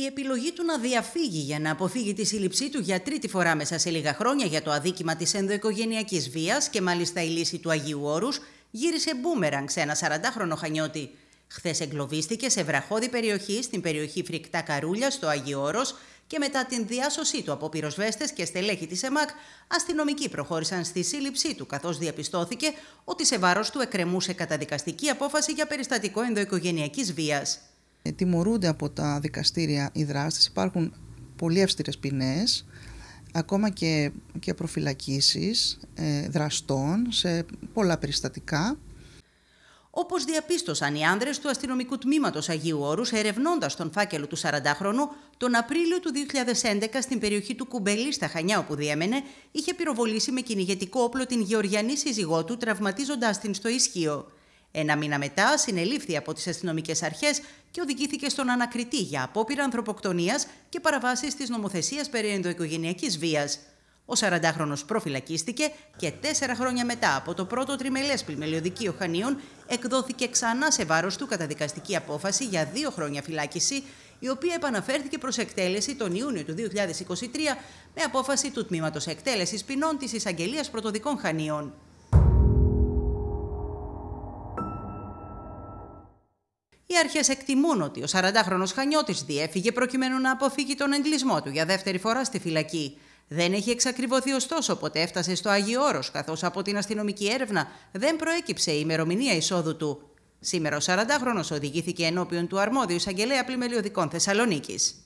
η επιλογή του να διαφύγει για να αποφύγει τη σύλληψή του για τρίτη φορά μέσα σε λίγα χρόνια για το αδίκημα της ενδοοικογενειακής βίας και μάλιστα η λύση του Αγίου Όρους γύρισε μπούμεραγκ σε ένα 40χρονο χανιώτη. Χθες εγκλωβίστηκε σε βραχώδη περιοχή στην περιοχή Φρικτά Καρούλια στο Αγίου Όρος και μετά την διάσωσή του από πυροσβέστες και στελέχη της ΕΜΑΚ, αστυνομικοί προχώρησαν στη σύλληψή του καθώς διαπιστώθηκε ότι σε βάρος του εκκρεμούσε καταδικαστική απόφαση για περιστατικό ενδοοικογενειακής βίας. Ε, τιμωρούνται από τα δικαστήρια οι δράστες, υπάρχουν πολύ αυστηρές ποινές, ακόμα και, και προφυλακίσεις ε, δραστών σε πολλά περιστατικά. Όπως διαπίστωσαν οι άνδρες του αστυνομικού τμήματος Αγίου Όρους, ερευνώντας τον φάκελο του 40χρονου, τον Απρίλιο του 2011 στην περιοχή του Κουμπελή στα Χανιά, όπου διέμενε, είχε πυροβολήσει με κυνηγετικό όπλο την Γεωργιανή σύζυγό του, τραυματίζοντάς την στο ισχύο. Ένα μήνα μετά συνελήφθη από τις αστυνομικές αρχές και οδηγήθηκε στον ανακριτή για απόπειρα ανθρωποκτονίας και παραβάσεις της νομοθεσίας περί ενδοοικογενειακής βίας. Ο 40χρονος προφυλακίστηκε και τέσσερα χρόνια μετά από το πρώτο τριμελές πλημελιωδικείο Χανίων εκδόθηκε ξανά σε βάρος του καταδικαστική απόφαση για δύο χρόνια φυλάκιση, η οποία επαναφέρθηκε προς εκτέλεση τον Ιούνιο του 2023 με απόφαση του Τμήματος Εκτέλεσης Ποινών της Εισαγγελίας Πρωτοδικών Χανίων. Οι αρχές εκτιμούν ότι ο 40χρονο Χανιώτης διέφυγε προκειμένου να αποφύγει τον εγκλισμό του για δεύτερη φορά στη φυλακή. Δεν έχει εξακριβωθεί ωστόσο ποτέ έφτασε στο Άγιο Όρος, καθώς από την αστυνομική έρευνα δεν προέκυψε η ημερομηνία εισόδου του. Σήμερα ο 40χρονο οδηγήθηκε ενώπιον του αρμόδιου εισαγγελέα πλημελιωδικών Θεσσαλονίκης.